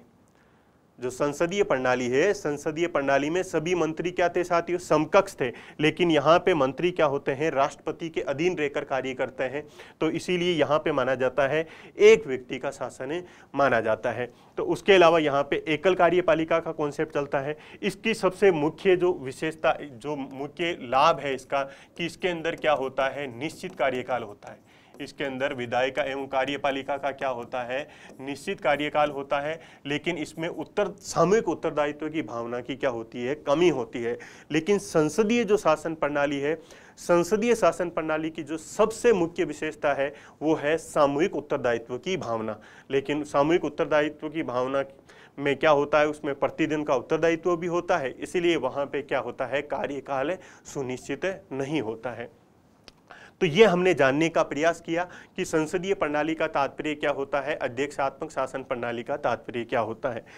जो संसदीय प्रणाली है संसदीय प्रणाली में सभी मंत्री क्या थे साथियों समकक्ष थे लेकिन यहाँ पे मंत्री क्या होते हैं राष्ट्रपति के अधीन रहकर कार्य करते हैं तो इसीलिए यहाँ पे माना जाता है एक व्यक्ति का शासन माना जाता है तो उसके अलावा यहाँ पे एकल कार्यपालिका का कॉन्सेप्ट चलता है इसकी सबसे मुख्य जो विशेषता जो मुख्य लाभ है इसका कि इसके अंदर क्या होता है निश्चित कार्यकाल होता है इसके अंदर विधायिका एवं कार्यपालिका का क्या होता है निश्चित कार्यकाल होता है लेकिन इसमें उत्तर सामूहिक उत्तरदायित्व की भावना की क्या होती है कमी होती है लेकिन संसदीय जो शासन प्रणाली है संसदीय शासन प्रणाली की जो सबसे मुख्य विशेषता है वो है सामूहिक उत्तरदायित्व की भावना लेकिन सामूहिक उत्तरदायित्व की भावना में क्या होता है उसमें प्रतिदिन का उत्तरदायित्व भी होता है इसीलिए वहाँ पे क्या होता है कार्यकाल सुनिश्चित नहीं होता है तो ये हमने जानने का प्रयास किया कि संसदीय प्रणाली का तात्पर्य क्या होता है अध्यक्षात्मक शासन प्रणाली का तात्पर्य क्या होता है